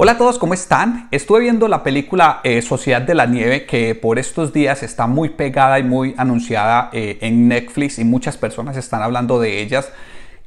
Hola a todos, ¿cómo están? Estuve viendo la película eh, Sociedad de la Nieve que por estos días está muy pegada y muy anunciada eh, en Netflix y muchas personas están hablando de ellas.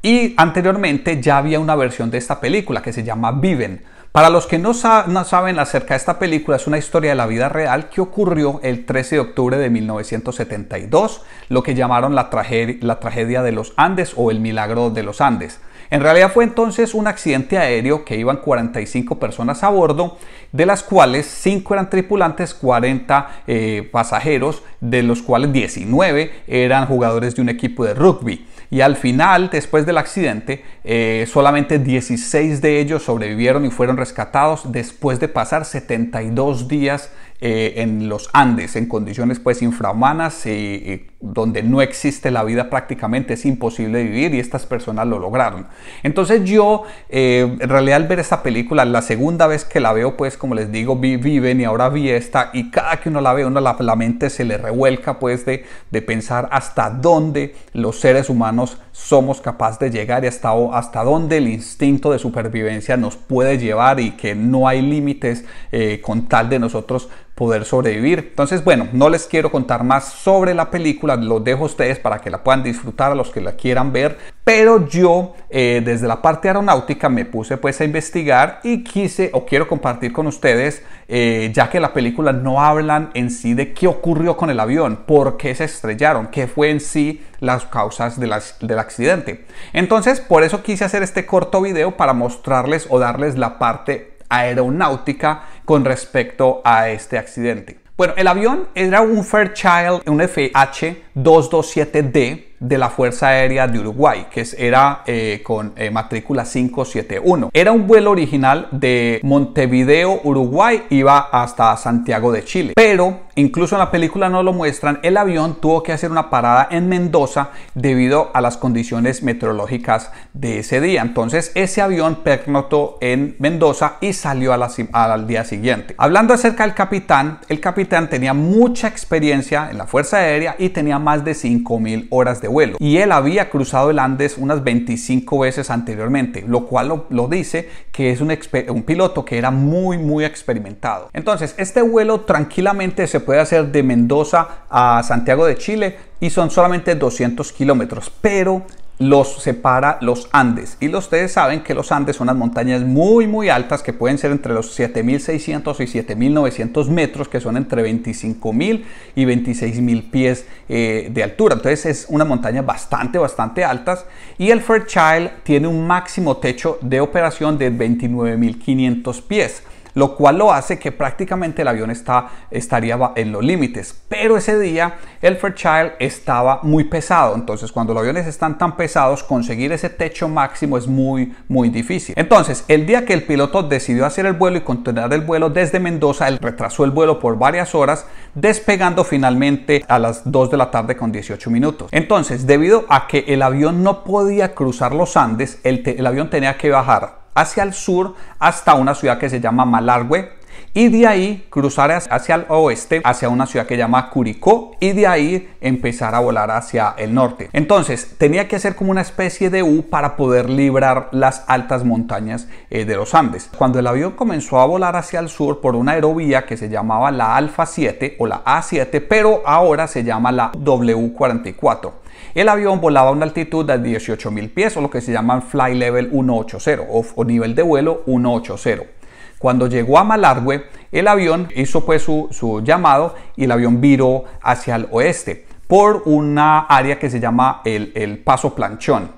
Y anteriormente ya había una versión de esta película que se llama Viven. Para los que no, saben acerca de esta película, es una historia de la vida real que ocurrió el 13 de octubre de 1972, lo que llamaron la tragedia de los Andes o el milagro de los Andes. En realidad fue entonces un accidente aéreo que iban 45 personas a bordo, de las cuales 5 eran tripulantes, 40 eh, pasajeros, de los cuales 19 eran jugadores de un equipo de rugby. Y al final, después del accidente, eh, solamente 16 de ellos sobrevivieron y fueron rescatados después de pasar 72 días eh, en los Andes, en condiciones pues infrahumanas y donde no existe la vida prácticamente, es imposible vivir y estas personas lo lograron. Entonces yo, eh, en realidad al ver esta película, la segunda vez que la veo, pues como les digo, vi Viven y ahora vi esta y cada que uno la ve, la, mente se le revuelca pues de, pensar hasta dónde los seres humanos somos capaces de llegar y hasta, hasta dónde el instinto de supervivencia nos puede llevar y que no hay límites eh, con tal de nosotros poder sobrevivir. Entonces, bueno, no les quiero contar más sobre la película, Lo dejo a ustedes para que la puedan disfrutar a los que la quieran ver, pero yo eh, desde la parte aeronáutica me puse pues a investigar y quise o quiero compartir con ustedes, eh, ya que la película no hablan en sí de qué ocurrió con el avión, por qué se estrellaron, qué fue en sí las causas de las, del accidente. Entonces, por eso quise hacer este corto video para mostrarles o darles la parte aeronáutica con respecto a este accidente. Bueno, el avión era un Fairchild, un FH 227D de la Fuerza Aérea de Uruguay, que era eh, con eh, matrícula 571. Era un vuelo original de Montevideo, Uruguay, iba hasta Santiago de Chile. Pero, incluso en la película no lo muestran, el avión tuvo que hacer una parada en Mendoza debido a las condiciones meteorológicas de ese día. Entonces, ese avión pernotó en Mendoza y salió a la, al día siguiente. Hablando acerca del capitán, el capitán tenía mucha experiencia en la Fuerza Aérea y tenía más de 5.000 horas de vuelo. Y él había cruzado el Andes unas 25 veces anteriormente, lo cual lo, dice que es un, un piloto que era muy, muy experimentado. Entonces, este vuelo tranquilamente se puede hacer de Mendoza a Santiago de Chile y son solamente 200 kilómetros, pero los separa los Andes. Y ustedes saben que los Andes son unas montañas muy, muy altas que pueden ser entre los 7.600 y 7.900 metros, que son entre 25.000 y 26.000 pies eh, de altura. Entonces es una montaña bastante, bastante altas. Y el Fairchild tiene un máximo techo de operación de 29.500 pies lo cual lo hace que prácticamente el avión está, estaría en los límites. Pero ese día el Fairchild estaba muy pesado, entonces cuando los aviones están tan pesados, conseguir ese techo máximo es muy, muy difícil. Entonces, el día que el piloto decidió hacer el vuelo y continuar el vuelo desde Mendoza, él retrasó el vuelo por varias horas, despegando finalmente a las 2 de la tarde con 18 minutos. Entonces, debido a que el avión no podía cruzar los Andes, el avión tenía que bajar hacia el sur hasta una ciudad que se llama Malargüe, y de ahí cruzar hacia el oeste, hacia una ciudad que llama Curicó y de ahí empezar a volar hacia el norte. Entonces tenía que hacer como una especie de U para poder librar las altas montañas eh, de los Andes. Cuando el avión comenzó a volar hacia el sur por una aerovía que se llamaba la Alfa 7 o la A7, pero ahora se llama la W44. El avión volaba a una altitud de 18.000 pies o lo que se llama fly level 180 o nivel de vuelo 180. Cuando llegó a Malargüe, el avión hizo pues su, llamado y el avión viró hacia el oeste por una área que se llama el, Paso Planchón.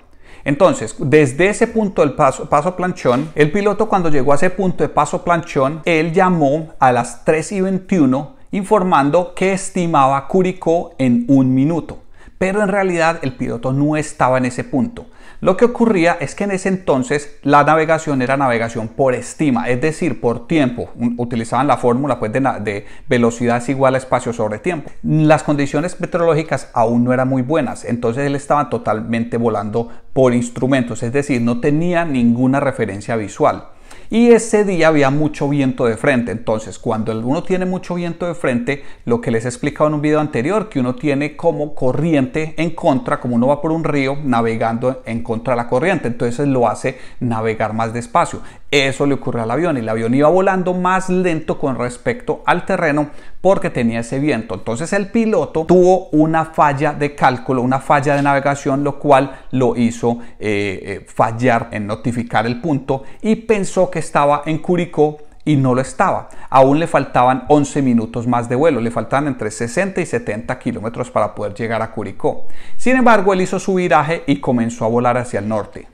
Entonces, desde ese punto del paso, paso, planchón, el piloto cuando llegó a ese punto de paso planchón, él llamó a las 3 y 21 informando que estimaba Curicó en un minuto pero en realidad el piloto no estaba en ese punto. Lo que ocurría es que en ese entonces la navegación era navegación por estima, es decir, por tiempo. Utilizaban la fórmula pues, de, de, velocidad igual a espacio sobre tiempo. Las condiciones meteorológicas aún no eran muy buenas, entonces él estaba totalmente volando por instrumentos, es decir, no tenía ninguna referencia visual. Y ese día había mucho viento de frente. Entonces, cuando uno tiene mucho viento de frente, lo que les he explicado en un video anterior, que uno tiene como corriente en contra, como uno va por un río navegando en contra de la corriente. Entonces lo hace navegar más despacio. Eso le ocurrió al avión y el avión iba volando más lento con respecto al terreno porque tenía ese viento. Entonces el piloto tuvo una falla de cálculo, una falla de navegación, lo cual lo hizo eh, eh, fallar en notificar el punto y pensó que estaba en Curicó y no lo estaba. Aún le faltaban 11 minutos más de vuelo, le faltaban entre 60 y 70 kilómetros para poder llegar a Curicó. Sin embargo, él hizo su viraje y comenzó a volar hacia el norte.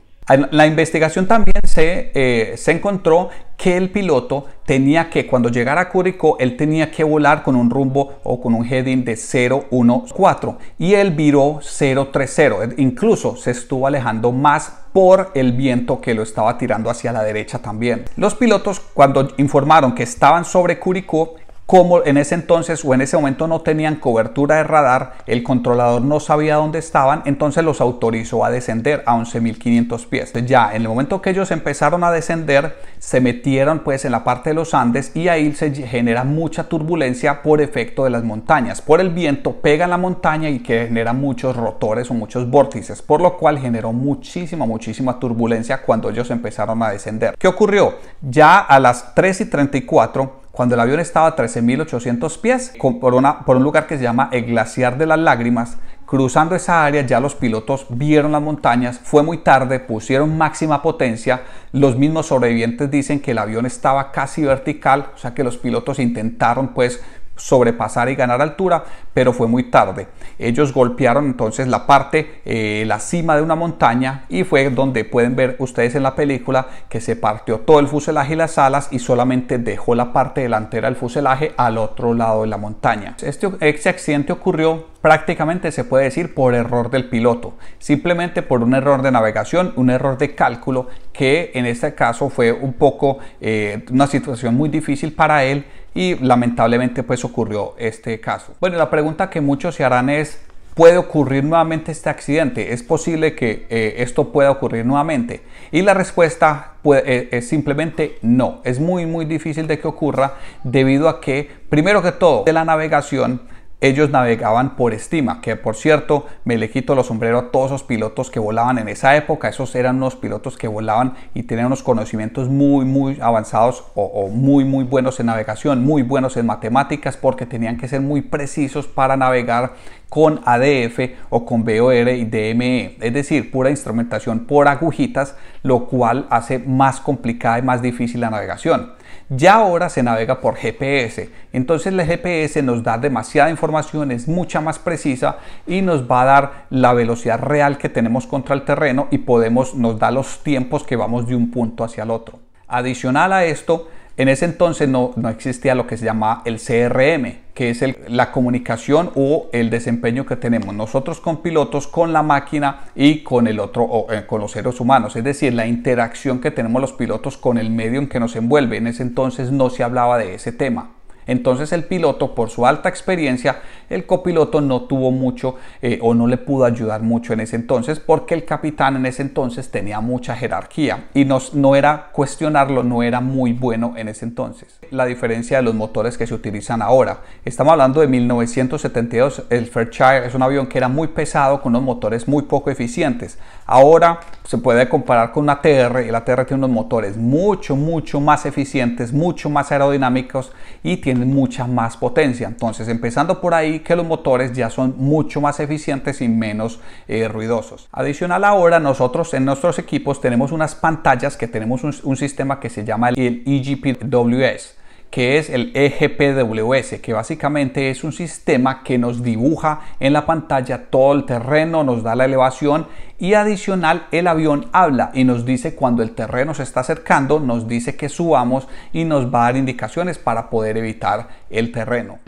La investigación también eh, se, encontró que el piloto tenía que, cuando llegara a Curicó, él tenía que volar con un rumbo o con un heading de 014 y él viró 030. Eh, incluso se estuvo alejando más por el viento que lo estaba tirando hacia la derecha también. Los pilotos, cuando informaron que estaban sobre Curicó, como en ese entonces o en ese momento no tenían cobertura de radar, el controlador no sabía dónde estaban, entonces los autorizó a descender a 11.500 pies. Ya en el momento que ellos empezaron a descender, se metieron pues en la parte de los Andes y ahí se genera mucha turbulencia por efecto de las montañas. Por el viento pega en la montaña y que genera muchos rotores o muchos vórtices, por lo cual generó muchísima, muchísima turbulencia cuando ellos empezaron a descender. ¿Qué ocurrió? Ya a las 3 y 34 cuando el avión estaba a 13.800 pies por, un lugar que se llama el Glaciar de las Lágrimas. Cruzando esa área ya los pilotos vieron las montañas, fue muy tarde, pusieron máxima potencia, los mismos sobrevivientes dicen que el avión estaba casi vertical, o sea que los pilotos intentaron pues sobrepasar y ganar altura, pero fue muy tarde. Ellos golpearon entonces la parte, eh, la cima de una montaña y fue donde pueden ver ustedes en la película que se partió todo el fuselaje y las alas y solamente dejó la parte delantera del fuselaje al otro lado de la montaña. Este, este accidente ocurrió prácticamente se puede decir por error del piloto, simplemente por un error de navegación, un error de cálculo, que en este caso fue un poco eh, una situación muy difícil para él y lamentablemente pues ocurrió este caso. Bueno, la pregunta que muchos se harán es, ¿puede ocurrir nuevamente este accidente? ¿Es posible que eh, esto pueda ocurrir nuevamente? Y la respuesta eh, es simplemente no, es muy muy difícil de que ocurra debido a que, primero que todo, de la navegación, ellos navegaban por estima, que por cierto, me le quito los sombreros a todos los pilotos que volaban en esa época, esos eran unos pilotos que volaban y tenían unos conocimientos muy, muy avanzados o, o, muy, muy buenos en navegación, muy buenos en matemáticas, porque tenían que ser muy precisos para navegar con ADF o con VOR y DME, es decir, pura instrumentación por agujitas, lo cual hace más complicada y más difícil la navegación. Ya ahora se navega por GPS, entonces el GPS nos da demasiada información, es mucha más precisa y nos va a dar la velocidad real que tenemos contra el terreno y podemos, nos da los tiempos que vamos de un punto hacia el otro. Adicional a esto, en ese entonces no, existía lo que se llama el CRM, que es la comunicación o el desempeño que tenemos nosotros con pilotos, con la máquina y con el otro, eh, con los seres humanos. Es decir, la interacción que tenemos los pilotos con el medio en que nos envuelve. En ese entonces no se hablaba de ese tema. Entonces el piloto, por su alta experiencia, el copiloto no tuvo mucho eh, o no le pudo ayudar mucho en ese entonces porque el capitán en ese entonces tenía mucha jerarquía y nos, no era cuestionarlo, no era muy bueno en ese entonces. La diferencia de los motores que se utilizan ahora. Estamos hablando de 1972, el Fairchild es un avión que era muy pesado con unos motores muy poco eficientes. Ahora se puede comparar con una TR y la TR tiene unos motores mucho, mucho más eficientes, mucho más aerodinámicos y tiene mucha más potencia. Entonces, empezando por ahí, que los motores ya son mucho más eficientes y menos eh, ruidosos. Adicional ahora, nosotros en nuestros equipos tenemos unas pantallas que tenemos un, un sistema que se llama el EGPWS que es el EGPWS, que básicamente es un sistema que nos dibuja en la pantalla todo el terreno, nos da la elevación y adicional el avión habla y nos dice cuando el terreno se está acercando, nos dice que subamos y nos va a dar indicaciones para poder evitar el terreno.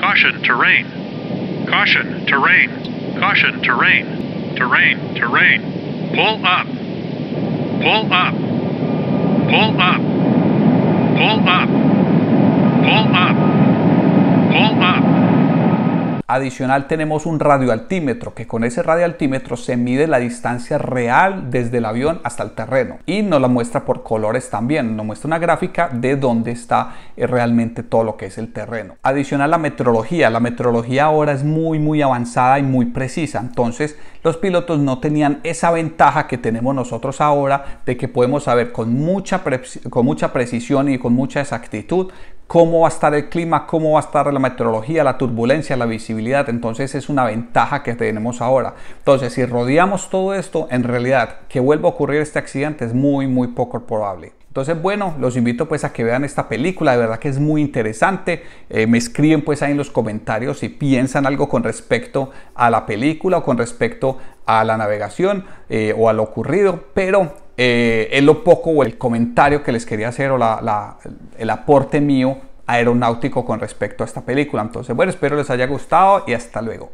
Caution, terrain. Caution, terrain. Caution, terrain. Terrain, terrain. Pull up. Pull up. Pull up. Pull up. Adicional tenemos un radioaltímetro que con ese radioaltímetro se mide la distancia real desde el avión hasta el terreno y nos la muestra por colores también, nos muestra una gráfica de dónde está eh, realmente todo lo que es el terreno. Adicional la metrología. la metrología ahora es muy muy avanzada y muy precisa, entonces los pilotos no tenían esa ventaja que tenemos nosotros ahora de que podemos saber con mucha, con mucha precisión y con mucha exactitud cómo va a estar el clima, cómo va a estar la meteorología, la turbulencia, la visibilidad. Entonces es una ventaja que tenemos ahora. Entonces si rodeamos todo esto, en realidad que vuelva a ocurrir este accidente es muy, muy poco probable. Entonces, bueno, los invito pues a que vean esta película, de verdad que es muy interesante. Eh, me escriben pues ahí en los comentarios si piensan algo con respecto a la película o con respecto a la navegación eh, o a lo ocurrido, pero eh, es lo poco o el comentario que les quería hacer o el aporte mío aeronáutico con respecto a esta película. Entonces, bueno, espero les haya gustado y hasta luego.